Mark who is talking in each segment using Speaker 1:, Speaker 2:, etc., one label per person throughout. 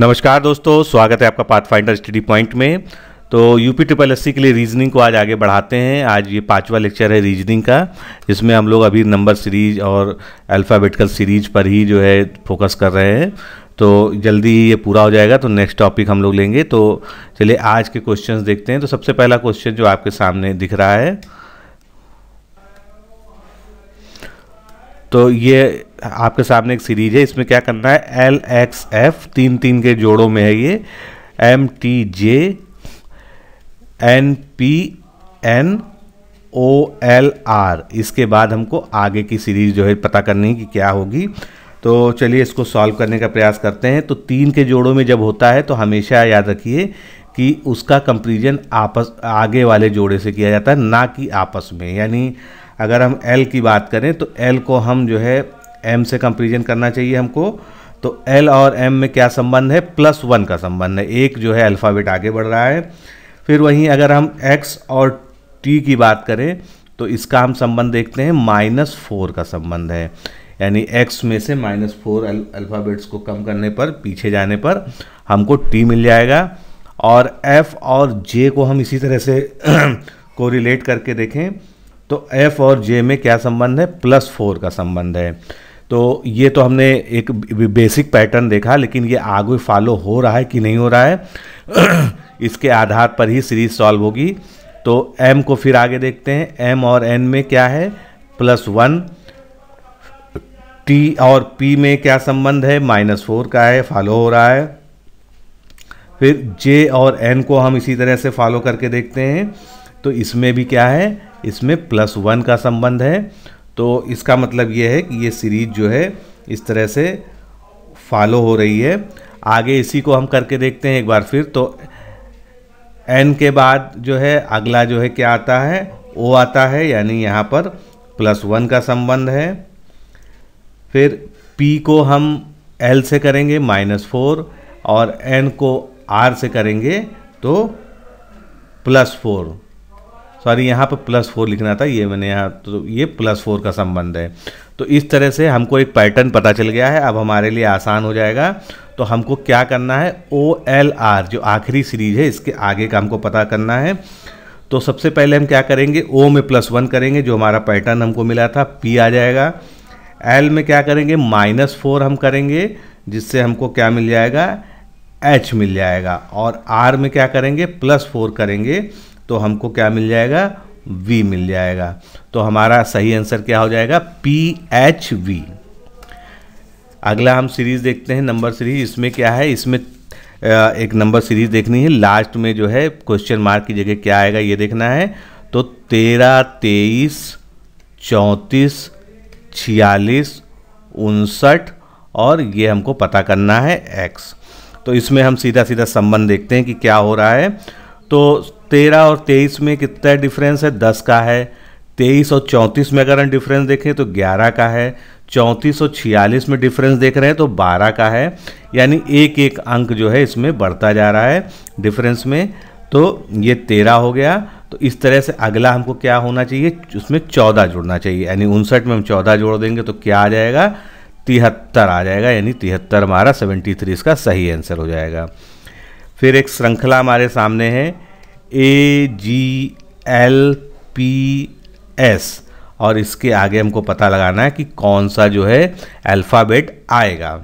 Speaker 1: नमस्कार दोस्तों स्वागत है आपका पाथ फाइंडर स्टडी पॉइंट में तो यूपी ट्रिपल एस के लिए रीजनिंग को आज आगे बढ़ाते हैं आज ये पांचवा लेक्चर है रीजनिंग का जिसमें हम लोग अभी नंबर सीरीज और अल्फ़ाबेटिकल सीरीज पर ही जो है फोकस कर रहे हैं तो जल्दी ही ये पूरा हो जाएगा तो नेक्स्ट टॉपिक हम लोग लेंगे तो चलिए आज के क्वेश्चंस देखते हैं तो सबसे पहला क्वेश्चन जो आपके सामने दिख रहा है तो ये आपके सामने एक सीरीज है इसमें क्या करना है एल एक्स एफ तीन तीन के जोड़ों में है ये M T J N P N O L R इसके बाद हमको आगे की सीरीज जो है पता करनी है कि क्या होगी तो चलिए इसको सॉल्व करने का प्रयास करते हैं तो तीन के जोड़ों में जब होता है तो हमेशा याद रखिए कि उसका कंपेरिजन आपस आगे वाले जोड़े से किया जाता है ना कि आपस में यानी अगर हम एल की बात करें तो एल को हम जो है एम से कंपेरिजन करना चाहिए हमको तो एल और एम में क्या संबंध है प्लस वन का संबंध है एक जो है अल्फ़ाबेट आगे बढ़ रहा है फिर वहीं अगर हम एक्स और टी की बात करें तो इसका हम संबंध देखते हैं माइनस फोर का संबंध है यानी एक्स में से माइनस फोर अल्फ़ाबेट्स को कम करने पर पीछे जाने पर हमको टी मिल जाएगा और एफ और जे को हम इसी तरह से कोरिलेट करके देखें तो एफ और जे में क्या संबंध है प्लस फोर का संबंध है तो ये तो हमने एक बेसिक पैटर्न देखा लेकिन ये आगे फॉलो हो रहा है कि नहीं हो रहा है इसके आधार पर ही सीरीज सॉल्व होगी तो एम को फिर आगे देखते हैं एम और एन में क्या है प्लस वन टी और पी में क्या संबंध है माइनस फोर का है फॉलो हो रहा है फिर जे और एन को हम इसी तरह से फॉलो करके देखते हैं तो इसमें भी क्या है इसमें प्लस वन का संबंध है तो इसका मतलब ये है कि ये सीरीज जो है इस तरह से फॉलो हो रही है आगे इसी को हम करके देखते हैं एक बार फिर तो एन के बाद जो है अगला जो है क्या आता है ओ आता है यानी यहाँ पर प्लस वन का संबंध है फिर पी को हम एल से करेंगे माइनस फोर और एन को आर से करेंगे तो प्लस फोर सॉरी यहाँ पर प्लस फोर लिखना था ये मैंने यहाँ तो ये प्लस फोर का संबंध है तो इस तरह से हमको एक पैटर्न पता चल गया है अब हमारे लिए आसान हो जाएगा तो हमको क्या करना है ओ एल आर जो आखिरी सीरीज है इसके आगे का हमको पता करना है तो सबसे पहले हम क्या करेंगे ओ में प्लस वन करेंगे जो हमारा पैटर्न हमको मिला था पी आ जाएगा एल में क्या करेंगे माइनस फोर हम करेंगे जिससे हमको क्या मिल जाएगा एच मिल जाएगा और आर में क्या करेंगे प्लस फोर करेंगे तो हमको क्या मिल जाएगा वी मिल जाएगा तो हमारा सही आंसर क्या हो जाएगा पी एच वी अगला हम सीरीज़ देखते हैं नंबर सीरीज इसमें क्या है इसमें एक नंबर सीरीज देखनी है लास्ट में जो है क्वेश्चन मार्क की जगह क्या आएगा ये देखना है तो तेरह तेईस चौंतीस छियालीस उनसठ और ये हमको पता करना है एक्स तो इसमें हम सीधा सीधा संबंध देखते हैं कि क्या हो रहा है तो तेरह और तेईस में कितना डिफरेंस है दस का है तेईस और चौंतीस में अगर हम डिफरेंस देखें तो ग्यारह का है चौंतीस और छियालीस में डिफरेंस देख रहे हैं तो बारह का है यानी एक एक अंक जो है इसमें बढ़ता जा रहा है डिफरेंस में तो ये तेरह हो गया तो इस तरह से अगला हमको क्या होना चाहिए उसमें चौदह जोड़ना चाहिए यानी उनसठ में हम चौदह जोड़ देंगे तो क्या आ जाएगा तिहत्तर आ जाएगा यानी तिहत्तर हमारा सेवेंटी थ्री इसका सही आंसर हो जाएगा फिर एक श्रृंखला हमारे सामने है A G L P S और इसके आगे हमको पता लगाना है कि कौन सा जो है अल्फ़ाबेट आएगा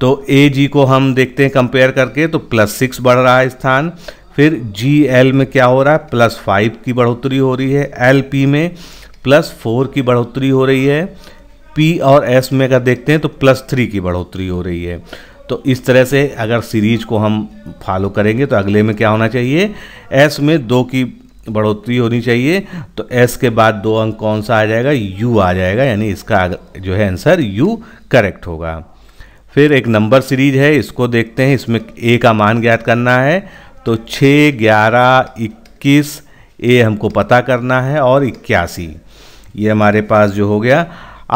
Speaker 1: तो ए जी को हम देखते हैं कंपेयर करके तो प्लस सिक्स बढ़ रहा है स्थान फिर जी एल में क्या हो रहा है प्लस फाइव की बढ़ोतरी हो रही है एल पी में प्लस फोर की बढ़ोतरी हो रही है पी और एस में अगर देखते हैं तो प्लस थ्री की बढ़ोतरी हो रही है तो इस तरह से अगर सीरीज को हम फॉलो करेंगे तो अगले में क्या होना चाहिए एस में दो की बढ़ोतरी होनी चाहिए तो एस के बाद दो अंक कौन सा आ जाएगा यू आ जाएगा यानी इसका जो है आंसर यू करेक्ट होगा फिर एक नंबर सीरीज है इसको देखते हैं इसमें ए का मान ज्ञात करना है तो छः ग्यारह इक्कीस ए हमको पता करना है और इक्यासी ये हमारे पास जो हो गया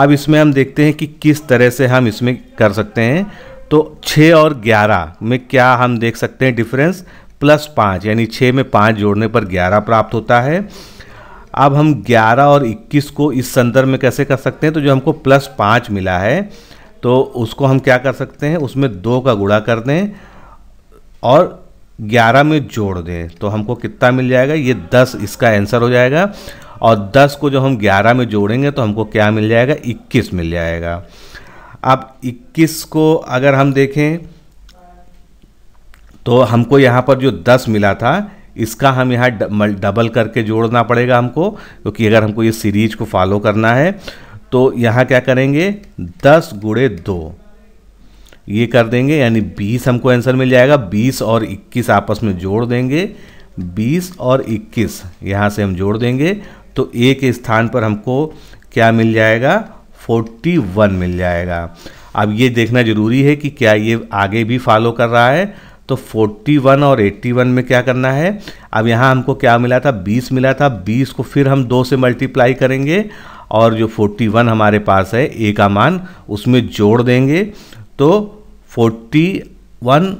Speaker 1: अब इसमें हम देखते हैं कि किस तरह से हम इसमें कर सकते हैं तो छः और ग्यारह में क्या हम देख सकते हैं डिफरेंस प्लस पाँच यानी छः में पाँच जोड़ने पर ग्यारह प्राप्त होता है अब हम 11 और 21 को इस संदर्भ में कैसे कर सकते हैं तो जो हमको प्लस पाँच मिला है तो उसको हम क्या कर सकते हैं उसमें दो का गुड़ा कर दें और 11 में जोड़ दें तो हमको कितना मिल जाएगा ये 10 इसका आंसर हो जाएगा और 10 को जो हम 11 में जोड़ेंगे तो हमको क्या मिल जाएगा 21 मिल जाएगा अब 21 को अगर हम देखें तो हमको यहाँ पर जो 10 मिला था इसका हम यहाँ डबल करके जोड़ना पड़ेगा हमको क्योंकि अगर हमको ये सीरीज को फॉलो करना है तो यहाँ क्या करेंगे 10 गुड़े दो ये कर देंगे यानी 20 हमको आंसर मिल जाएगा 20 और 21 आपस में जोड़ देंगे 20 और 21 यहाँ से हम जोड़ देंगे तो एक स्थान पर हमको क्या मिल जाएगा 41 मिल जाएगा अब ये देखना ज़रूरी है कि क्या ये आगे भी फॉलो कर रहा है तो 41 और 81 में क्या करना है अब यहाँ हमको क्या मिला था 20 मिला था 20 को फिर हम दो से मल्टीप्लाई करेंगे और जो 41 हमारे पास है ए का मान उसमें जोड़ देंगे तो 41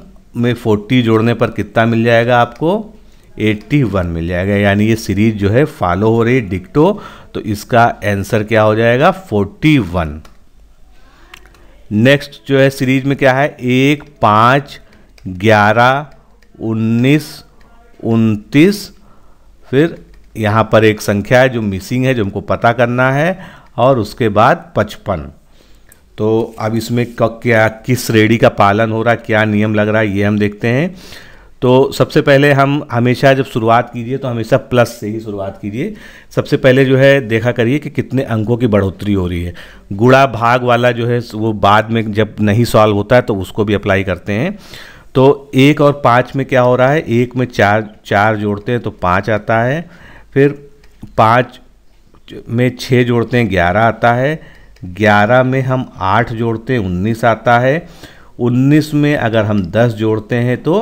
Speaker 1: में 40 जोड़ने पर कितना मिल जाएगा आपको 81 मिल जाएगा यानी ये सीरीज जो है फॉलो हो रही है डिक्टो तो इसका आंसर क्या हो जाएगा 41 नेक्स्ट जो है सीरीज में क्या है एक पाँच ग्यारह उन्नीस उनतीस फिर यहाँ पर एक संख्या है जो मिसिंग है जो हमको पता करना है और उसके बाद पचपन तो अब इसमें क्या किस श्रेणी का पालन हो रहा क्या नियम लग रहा है ये हम देखते हैं तो सबसे पहले हम हमेशा जब शुरुआत कीजिए तो हमेशा प्लस से ही शुरुआत कीजिए सबसे पहले जो है देखा करिए कि कितने अंकों की बढ़ोतरी हो रही है गुड़ा भाग वाला जो है वो बाद में जब नहीं सॉल्व होता है तो उसको भी अप्लाई करते हैं तो एक और पाँच में क्या हो रहा है एक में चार चार जोड़ते हैं तो पाँच आता है फिर पाँच में छः जोड़ते हैं ग्यारह आता है ग्यारह में हम आठ जोड़ते हैं उन्नीस आता है उन्नीस में अगर हम दस जोड़ते हैं तो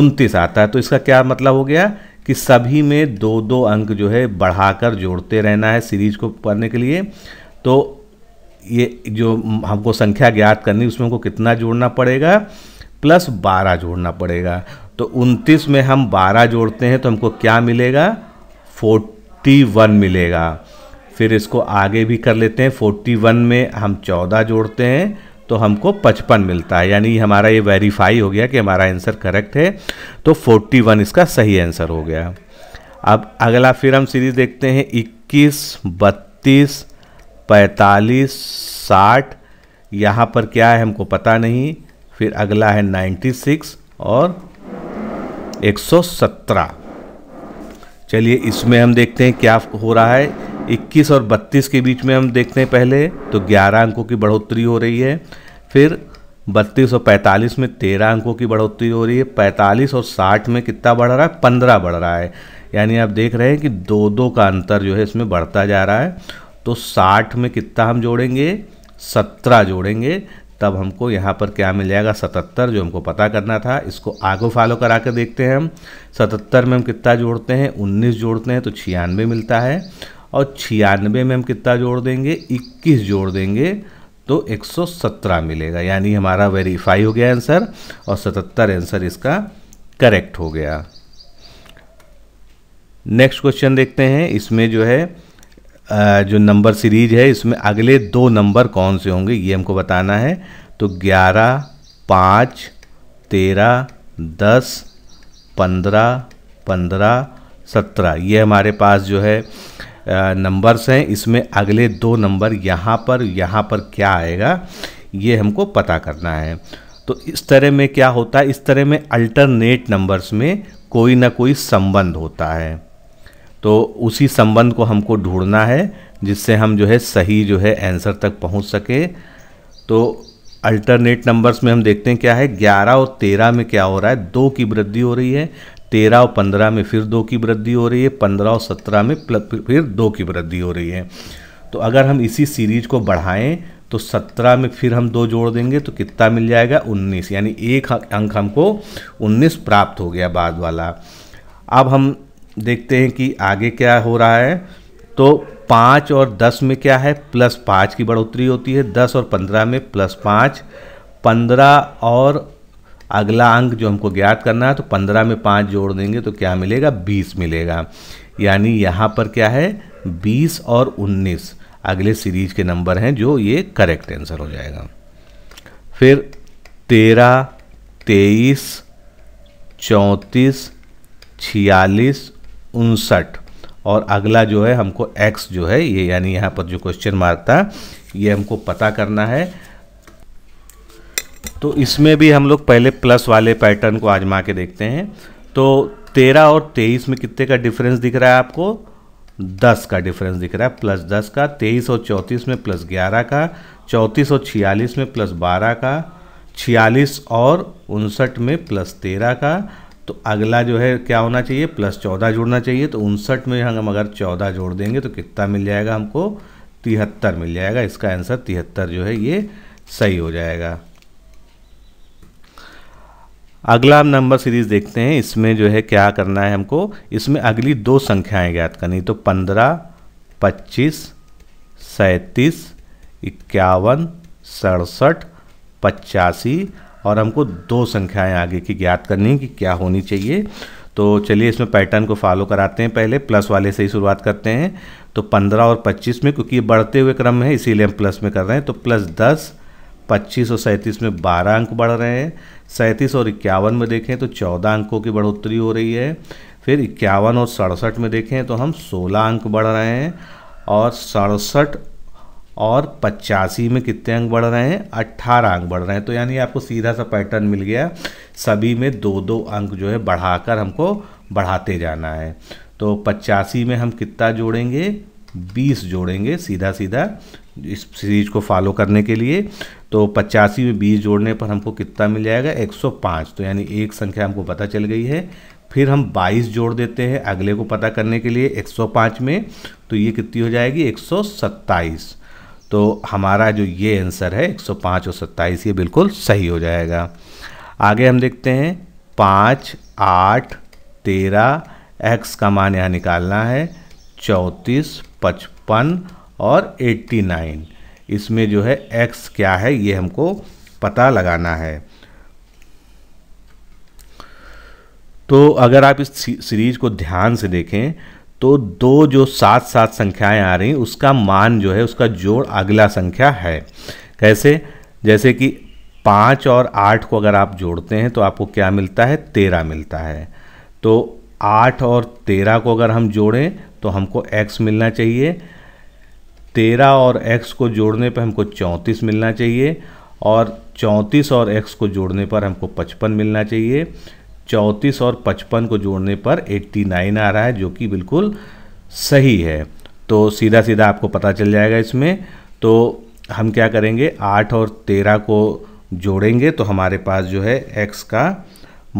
Speaker 1: उनतीस आता है तो इसका क्या मतलब हो गया कि सभी में दो दो अंक जो है बढ़ाकर जोड़ते रहना है सीरीज को पढ़ने के लिए तो ये जो हमको संख्या ज्ञात करनी उसमें हमको कितना जोड़ना पड़ेगा प्लस बारह जोड़ना पड़ेगा तो उनतीस में हम बारह जोड़ते हैं तो हमको क्या मिलेगा फोर्टी वन मिलेगा फिर इसको आगे भी कर लेते हैं फोर्टी वन में हम चौदह जोड़ते हैं तो हमको 55 मिलता है यानी हमारा ये वेरीफाई हो गया कि हमारा आंसर करेक्ट है तो 41 इसका सही आंसर हो गया अब अगला फिर हम सीरीज देखते हैं 21, 32, 45, 60 यहाँ पर क्या है हमको पता नहीं फिर अगला है 96 और 117 चलिए इसमें हम देखते हैं क्या हो रहा है 21 और 32 के बीच में हम देखते हैं पहले तो 11 अंकों की बढ़ोतरी हो रही है फिर 32 और 45 में 13 अंकों की बढ़ोतरी हो रही है 45 और 60 में कितना बढ़ रहा है 15 बढ़ रहा है यानी आप देख रहे हैं कि दो दो का अंतर जो है इसमें बढ़ता जा रहा है तो 60 में कितना हम जोड़ेंगे 17 जोड़ेंगे तब हमको यहाँ पर क्या मिल जाएगा सतहत्तर जो हमको पता करना था इसको आगे फॉलो करा कर देखते हैं हम सतहत्तर में हम कितना जोड़ते हैं उन्नीस जोड़ते हैं तो छियानवे मिलता है और छियानवे में हम कितना जोड़ देंगे इक्कीस जोड़ देंगे तो 117 मिलेगा यानी हमारा वेरीफाई हो गया आंसर और 77 आंसर इसका करेक्ट हो गया नेक्स्ट क्वेश्चन देखते हैं इसमें जो है जो नंबर सीरीज है इसमें अगले दो नंबर कौन से होंगे ये हमको बताना है तो 11 पाँच तेरह दस पंद्रह पंद्रह सत्रह ये हमारे पास जो है नंबर्स हैं इसमें अगले दो नंबर यहाँ पर यहाँ पर क्या आएगा ये हमको पता करना है तो इस तरह में क्या होता है इस तरह में अल्टरनेट नंबर्स में कोई ना कोई संबंध होता है तो उसी संबंध को हमको ढूंढना है जिससे हम जो है सही जो है आंसर तक पहुंच सके तो अल्टरनेट नंबर्स में हम देखते हैं क्या है ग्यारह और तेरह में क्या हो रहा है दो की वृद्धि हो रही है तेरह और पंद्रह में फिर दो की वृद्धि हो रही है पंद्रह और सत्रह में फिर दो की वृद्धि हो रही है तो अगर हम इसी सीरीज को बढ़ाएं तो सत्रह में फिर हम दो जोड़ देंगे तो कितना मिल जाएगा उन्नीस यानी एक अंक हमको उन्नीस प्राप्त हो गया बाद वाला अब हम देखते हैं कि आगे क्या हो रहा है तो पाँच और दस में क्या है प्लस पाँच की बढ़ोतरी होती है दस और पंद्रह में प्लस पाँच पंद्रह और अगला अंक जो हमको ज्ञात करना है तो पंद्रह में पाँच जोड़ देंगे तो क्या मिलेगा बीस मिलेगा यानी यहाँ पर क्या है बीस और उन्नीस अगले सीरीज के नंबर हैं जो ये करेक्ट आंसर हो जाएगा फिर तेरह तेईस चौंतीस छियालीस उनसठ और अगला जो है हमको एक्स जो है ये यानी यहाँ पर जो क्वेश्चन मार्क था ये हमको पता करना है तो इसमें भी हम लोग पहले प्लस वाले पैटर्न को आजमा के देखते हैं तो तेरह और तेईस में कितने का डिफरेंस दिख रहा है आपको दस का डिफरेंस दिख रहा है प्लस दस का तेईस और चौंतीस में प्लस ग्यारह का चौंतीस और छियालीस में प्लस बारह का छियालीस और उनसठ में प्लस तेरह का तो अगला जो है क्या होना चाहिए प्लस चौदह जोड़ना चाहिए तो उनसठ में हम अगर चौदह जोड़ देंगे तो कितना मिल जाएगा हमको तिहत्तर मिल जाएगा इसका आंसर तिहत्तर जो है ये सही हो जाएगा अगला हम नंबर सीरीज देखते हैं इसमें जो है क्या करना है हमको इसमें अगली दो संख्याएं ज्ञात करनी तो पंद्रह पच्चीस सैंतीस इक्यावन सड़सठ पचासी और हमको दो संख्याएं आगे की ज्ञात करनी है कि क्या होनी चाहिए तो चलिए इसमें पैटर्न को फॉलो कराते हैं पहले प्लस वाले से ही शुरुआत करते हैं तो 15 और 25 में क्योंकि ये बढ़ते हुए क्रम है इसीलिए हम प्लस में कर रहे हैं तो प्लस 10 25 और सैंतीस में 12 अंक बढ़ रहे हैं सैंतीस और इक्यावन में देखें तो चौदह अंकों की बढ़ोतरी हो रही है फिर इक्यावन और सड़सठ में देखें तो हम सोलह अंक बढ़ रहे हैं और सड़सठ और पचासी में कितने अंक बढ़ रहे हैं अट्ठारह अंक बढ़ रहे हैं तो यानी आपको सीधा सा पैटर्न मिल गया सभी में दो दो अंक जो है बढ़ाकर हमको बढ़ाते जाना है तो पचासी में हम कितना जोड़ेंगे बीस जोड़ेंगे सीधा सीधा इस सीरीज को फॉलो करने के लिए तो पचासी में बीस जोड़ने पर हमको कितना मिल जाएगा 105 तो यानी एक संख्या हमको पता चल गई है फिर हम 22 जोड़ देते हैं अगले को पता करने के लिए 105 में तो ये कितनी हो जाएगी 127 तो हमारा जो ये आंसर है 105 और 27 ये बिल्कुल सही हो जाएगा आगे हम देखते हैं पाँच आठ तेरह एक्स का मान यहाँ निकालना है चौंतीस पचपन और एट्टी नाइन इसमें जो है एक्स क्या है ये हमको पता लगाना है तो अगर आप इस सीरीज को ध्यान से देखें तो दो जो सात सात संख्याएं आ रही उसका मान जो है उसका जोड़ अगला संख्या है कैसे जैसे कि पाँच और आठ को अगर आप जोड़ते हैं तो आपको क्या मिलता है तेरह मिलता है तो आठ और तेरह को अगर हम जोड़ें तो हमको एक्स मिलना चाहिए तेरह और एक्स को जोड़ने पर हमको चौंतीस मिलना चाहिए और चौंतीस और एक्स को जोड़ने पर हमको पचपन मिलना चाहिए चौंतीस और पचपन को जोड़ने पर एट्टी नाइन आ रहा है जो कि बिल्कुल सही है तो सीधा सीधा आपको पता चल जाएगा इसमें तो हम क्या करेंगे आठ और तेरह को जोड़ेंगे तो हमारे पास जो है एक्स का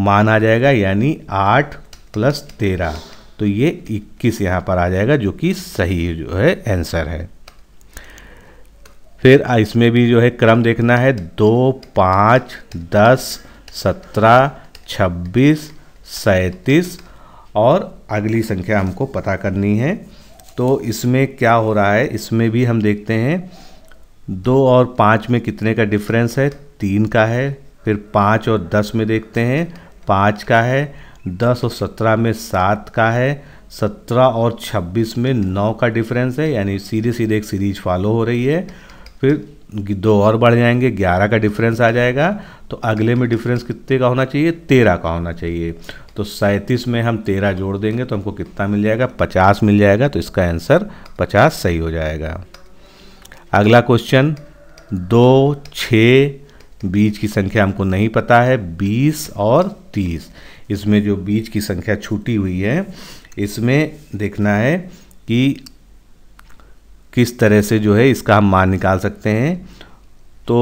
Speaker 1: मान आ जाएगा यानी आठ प्लस तेरह तो ये इक्कीस यहाँ पर आ जाएगा जो कि सही जो है आंसर है फिर इसमें भी जो है क्रम देखना है दो पाँच दस सत्रह छब्बीस सैंतीस और अगली संख्या हमको पता करनी है तो इसमें क्या हो रहा है इसमें भी हम देखते हैं दो और पाँच में कितने का डिफरेंस है तीन का है फिर पाँच और दस में देखते हैं पाँच का है दस और सत्रह में सात का है सत्रह और छब्बीस में नौ का डिफरेंस है यानी सीधे सीधे एक सीरीज फॉलो हो रही है फिर दो और बढ़ जाएंगे ग्यारह का डिफरेंस आ जाएगा तो अगले में डिफरेंस कितने का होना चाहिए तेरह का होना चाहिए तो सैंतीस में हम तेरह जोड़ देंगे तो हमको कितना मिल जाएगा पचास मिल जाएगा तो इसका आंसर पचास सही हो जाएगा अगला क्वेश्चन दो छः बीज की संख्या हमको नहीं पता है बीस और तीस इसमें जो बीज की संख्या छूटी हुई है इसमें देखना है कि किस तरह से जो है इसका हम मान निकाल सकते हैं तो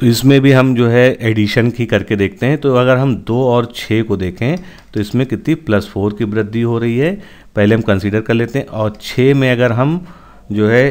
Speaker 1: तो इसमें भी हम जो है एडिशन की करके देखते हैं तो अगर हम दो और छः को देखें तो इसमें कितनी प्लस फोर की वृद्धि हो रही है पहले हम कंसीडर कर लेते हैं और छः में अगर हम जो है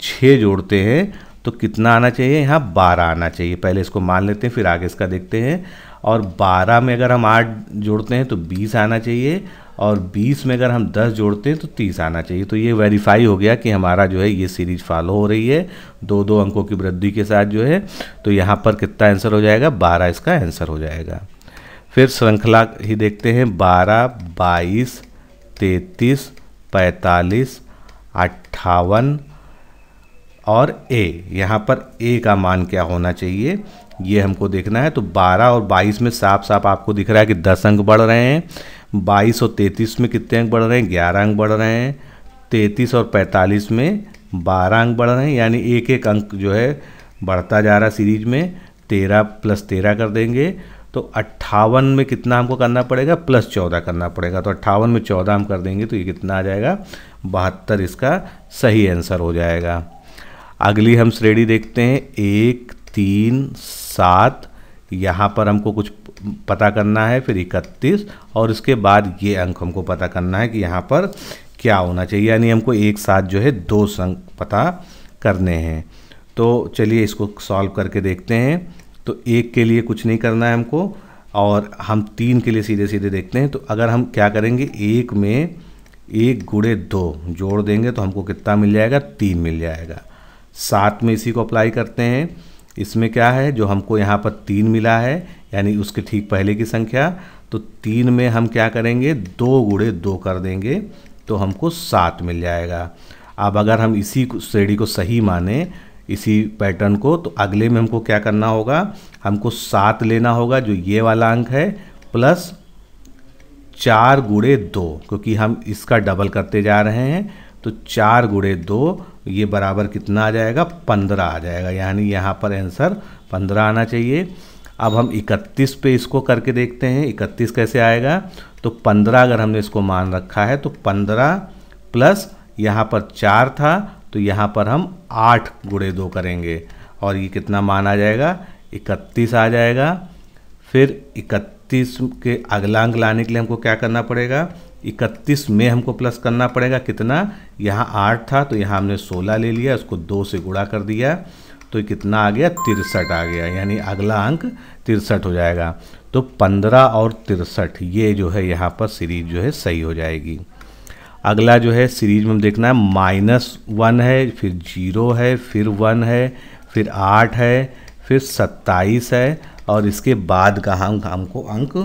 Speaker 1: छः जोड़ते हैं तो कितना आना चाहिए यहाँ बारह आना चाहिए पहले इसको मान लेते हैं फिर आगे इसका देखते हैं और बारह में अगर हम आठ जोड़ते हैं तो बीस आना चाहिए और 20 में अगर हम 10 जोड़ते हैं तो 30 आना चाहिए तो ये वेरीफाई हो गया कि हमारा जो है ये सीरीज फॉलो हो रही है दो दो अंकों की वृद्धि के साथ जो है तो यहाँ पर कितना आंसर हो जाएगा बारह इसका आंसर हो जाएगा फिर श्रृंखला ही देखते हैं बारह बाईस तैतीस पैंतालीस अट्ठावन और ए यहाँ पर ए का मान क्या होना चाहिए ये हमको देखना है तो 12 और 22 में साफ साफ आपको दिख रहा है कि 10 अंक बढ़ रहे हैं बाईस और तैंतीस में कितने अंक बढ़ रहे हैं ग्यारह अंक बढ़ रहे हैं तैंतीस और पैंतालीस में बारह अंक बढ़ रहे हैं यानी एक एक अंक जो है बढ़ता जा रहा सीरीज में तेरह प्लस तेरह कर देंगे तो अट्ठावन में कितना हमको करना पड़ेगा प्लस चौदह करना पड़ेगा तो अट्ठावन में चौदह हम कर देंगे तो ये कितना आ जाएगा बहत्तर इसका सही आंसर हो जाएगा अगली हम श्रेणी देखते हैं एक तीन सात यहाँ पर हमको कुछ पता करना है फिर इकतीस और उसके बाद ये अंक हमको पता करना है कि यहाँ पर क्या होना चाहिए यानी हमको एक साथ जो है दो अंक पता करने हैं तो चलिए इसको सॉल्व करके देखते हैं तो एक के लिए कुछ नहीं करना है हमको और हम तीन के लिए सीधे सीधे देखते हैं तो अगर हम क्या करेंगे एक में एक गुड़े दो जोड़ देंगे तो हमको कितना मिल जाएगा तीन मिल जाएगा सात में इसी को अप्लाई करते हैं इसमें क्या है जो हमको यहाँ पर तीन मिला है यानी उसके ठीक पहले की संख्या तो तीन में हम क्या करेंगे दो गुड़े दो कर देंगे तो हमको सात मिल जाएगा अब अगर हम इसी श्रेणी को सही माने इसी पैटर्न को तो अगले में हमको क्या करना होगा हमको सात लेना होगा जो ये वाला अंक है प्लस चार गुड़े दो क्योंकि हम इसका डबल करते जा रहे हैं तो चार गुड़े दो ये बराबर कितना आ जाएगा पंद्रह आ जाएगा यानी यहाँ पर आंसर पंद्रह आना चाहिए अब हम इकतीस पे इसको करके देखते हैं इकतीस कैसे आएगा तो पंद्रह अगर हमने इसको मान रखा है तो पंद्रह प्लस यहाँ पर चार था तो यहाँ पर हम आठ गुड़े दो करेंगे और ये कितना मान आ जाएगा इकतीस आ जाएगा फिर इकतीस के अगला अंक लाने के लिए हमको क्या करना पड़ेगा इकतीस में हमको प्लस करना पड़ेगा कितना यहाँ आठ था तो यहाँ हमने सोलह ले लिया उसको दो से गुणा कर दिया तो कितना आ गया तिरसठ आ गया यानी अगला अंक तिरसठ हो जाएगा तो पंद्रह और तिरसठ ये जो है यहाँ पर सीरीज जो है सही हो जाएगी अगला जो है सीरीज में हम देखना है माइनस वन है फिर जीरो है फिर वन है फिर आठ है फिर सत्ताईस है और इसके बाद का हम हमको अंक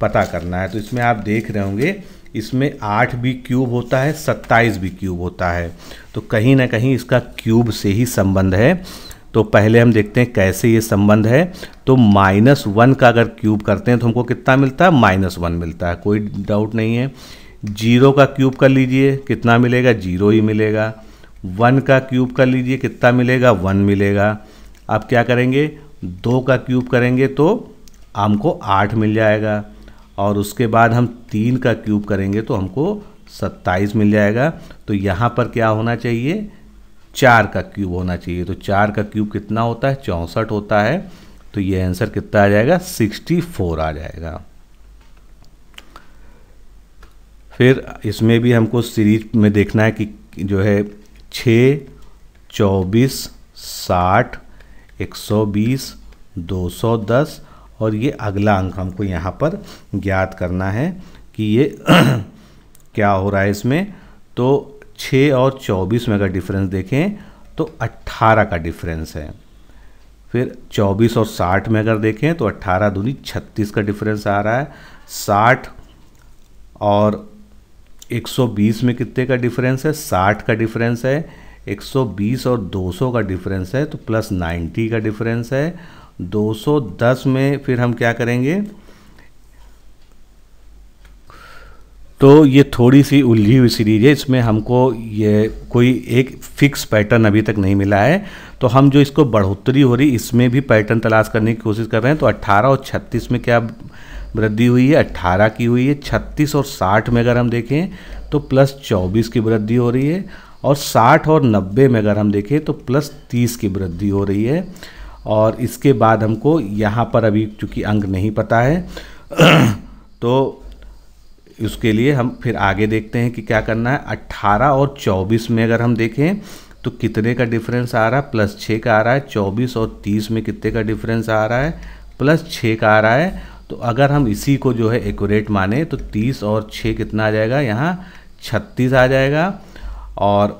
Speaker 1: पता करना है तो इसमें आप देख रहे होंगे इसमें आठ भी क्यूब होता है सत्ताईस भी क्यूब होता है तो कहीं ना कहीं इसका क्यूब से ही संबंध है तो पहले हम देखते हैं कैसे ये संबंध है तो माइनस वन का अगर क्यूब करते हैं तो हमको कितना मिलता है माइनस वन मिलता है कोई डाउट नहीं है जीरो का क्यूब कर लीजिए कितना मिलेगा जीरो ही मिलेगा वन का क्यूब कर लीजिए कितना मिलेगा वन मिलेगा अब क्या करेंगे दो का क्यूब करेंगे तो हमको आठ मिल जाएगा और उसके बाद हम तीन का क्यूब करेंगे तो हमको सत्ताईस मिल जाएगा तो यहाँ पर क्या होना चाहिए चार का क्यूब होना चाहिए तो चार का क्यूब कितना होता है चौंसठ होता है तो ये आंसर कितना आ जाएगा सिक्सटी फोर आ जाएगा फिर इसमें भी हमको सीरीज में देखना है कि जो है छः चौबीस साठ एक सौ बीस दो सौ दस और ये अगला अंक हमको यहाँ पर ज्ञात करना है कि ये क्या हो रहा है इसमें तो छः और चौबीस में अगर डिफरेंस देखें तो अट्ठारह का डिफरेंस है फिर 24 और 60 में अगर देखें तो 18 दूनी 36 का डिफरेंस आ रहा है 60 और 120 में कितने का डिफरेंस है 60 का डिफरेंस है 120 और 200 का डिफरेंस है तो प्लस 90 का डिफरेंस है 210 में फिर हम क्या करेंगे तो ये थोड़ी सी उलझी हुई सीरीज है इसमें हमको ये कोई एक फिक्स पैटर्न अभी तक नहीं मिला है तो हम जो इसको बढ़ोतरी हो रही इसमें भी पैटर्न तलाश करने की कोशिश कर रहे हैं तो 18 और 36 में क्या वृद्धि हुई है 18 की हुई है 36 और 60 में अगर हम देखें तो प्लस 24 की वृद्धि हो रही है और 60 और 90 में अगर हम देखें तो प्लस 30 की वृद्धि हो रही है और इसके बाद हमको यहाँ पर अभी चूँकि अंक नहीं पता है तो उसके लिए हम फिर आगे देखते हैं कि क्या करना है 18 और 24 में अगर हम देखें तो कितने का डिफरेंस आ रहा है प्लस छः का आ रहा है 24 और 30 में कितने का डिफरेंस आ रहा है प्लस छः का आ रहा है तो अगर हम इसी को जो है एकूरेट माने तो 30 और 6 कितना आ जाएगा यहाँ 36 आ जाएगा और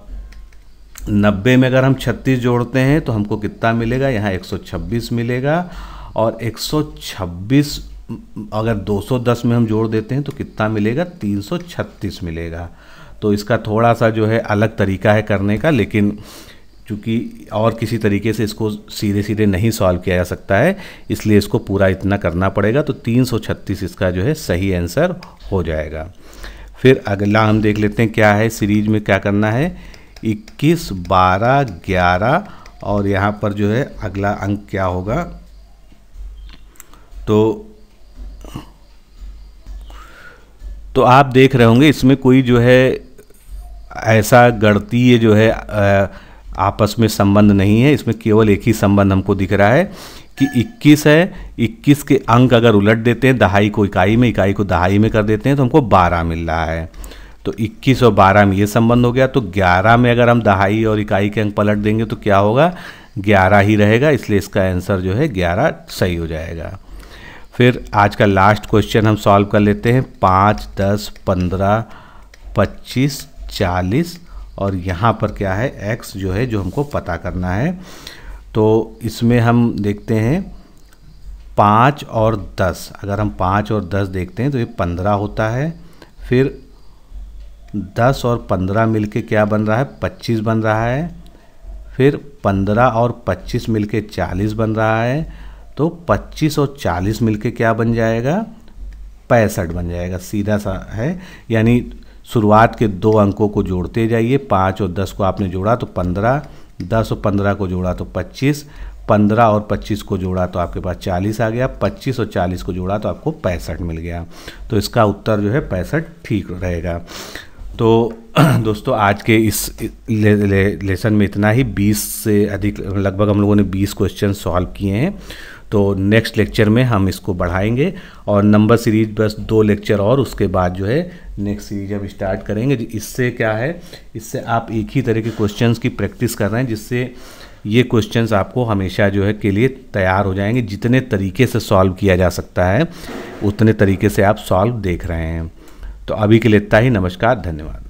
Speaker 1: नब्बे में अगर हम छत्तीस जोड़ते हैं तो हमको कितना मिलेगा यहाँ एक सौ छब्बीस मिलेगा और एक सौ छब्बीस अगर 210 में हम जोड़ देते हैं तो कितना मिलेगा 336 मिलेगा तो इसका थोड़ा सा जो है अलग तरीका है करने का लेकिन चूँकि और किसी तरीके से इसको सीधे सीधे नहीं सॉल्व किया जा सकता है इसलिए इसको पूरा इतना करना पड़ेगा तो 336 इसका जो है सही आंसर हो जाएगा फिर अगला हम देख लेते हैं क्या है सीरीज में क्या करना है इक्कीस बारह ग्यारह और यहाँ पर जो है अगला अंक क्या होगा तो तो आप देख रहे होंगे इसमें कोई जो है ऐसा गणतीय जो है आपस में संबंध नहीं है इसमें केवल एक ही संबंध हमको दिख रहा है कि 21 है 21 के अंक अगर उलट देते हैं दहाई को इकाई में इकाई को दहाई में कर देते हैं तो हमको 12 मिल रहा है तो इक्कीस और बारह में ये संबंध हो गया तो ग्यारह में अगर हम दहाई और इकाई के अंक पलट देंगे तो क्या होगा ग्यारह ही रहेगा इसलिए इसका आंसर जो है ग्यारह सही हो जाएगा फिर आज का लास्ट क्वेश्चन हम सॉल्व कर लेते हैं पाँच दस पंद्रह पच्चीस चालीस और यहाँ पर क्या है एक्स जो है जो हमको पता करना है तो इसमें हम देखते हैं पाँच और दस अगर हम पाँच और दस देखते हैं तो ये पंद्रह होता है फिर दस और पंद्रह मिलके क्या बन रहा है पच्चीस बन रहा है फिर पंद्रह और पच्चीस मिलके चालीस बन रहा है तो पच्चीस और चालीस मिलके क्या बन जाएगा पैंसठ बन जाएगा सीधा सा है यानी शुरुआत के दो अंकों को जोड़ते जाइए पाँच और दस को आपने जोड़ा तो पंद्रह दस और पंद्रह को जोड़ा तो पच्चीस पंद्रह और पच्चीस को जोड़ा तो आपके पास चालीस आ गया पच्चीस और चालीस को जोड़ा तो आपको पैंसठ मिल गया तो इसका उत्तर जो है पैंसठ ठीक रहेगा तो दोस्तों आज के इस ले, ले, लेसन में इतना ही 20 से अधिक लगभग हम लोगों ने 20 क्वेश्चन सॉल्व किए हैं तो नेक्स्ट लेक्चर में हम इसको बढ़ाएंगे और नंबर सीरीज बस दो लेक्चर और उसके बाद जो है नेक्स्ट सीरीज हम स्टार्ट करेंगे इससे क्या है इससे आप एक ही तरह के क्वेश्चंस की प्रैक्टिस कर रहे हैं जिससे ये क्वेश्चंस आपको हमेशा जो है के लिए तैयार हो जाएंगे जितने तरीके से सॉल्व किया जा सकता है उतने तरीके से आप सॉल्व देख रहे हैं तो अभी के लिए इतना ही नमस्कार धन्यवाद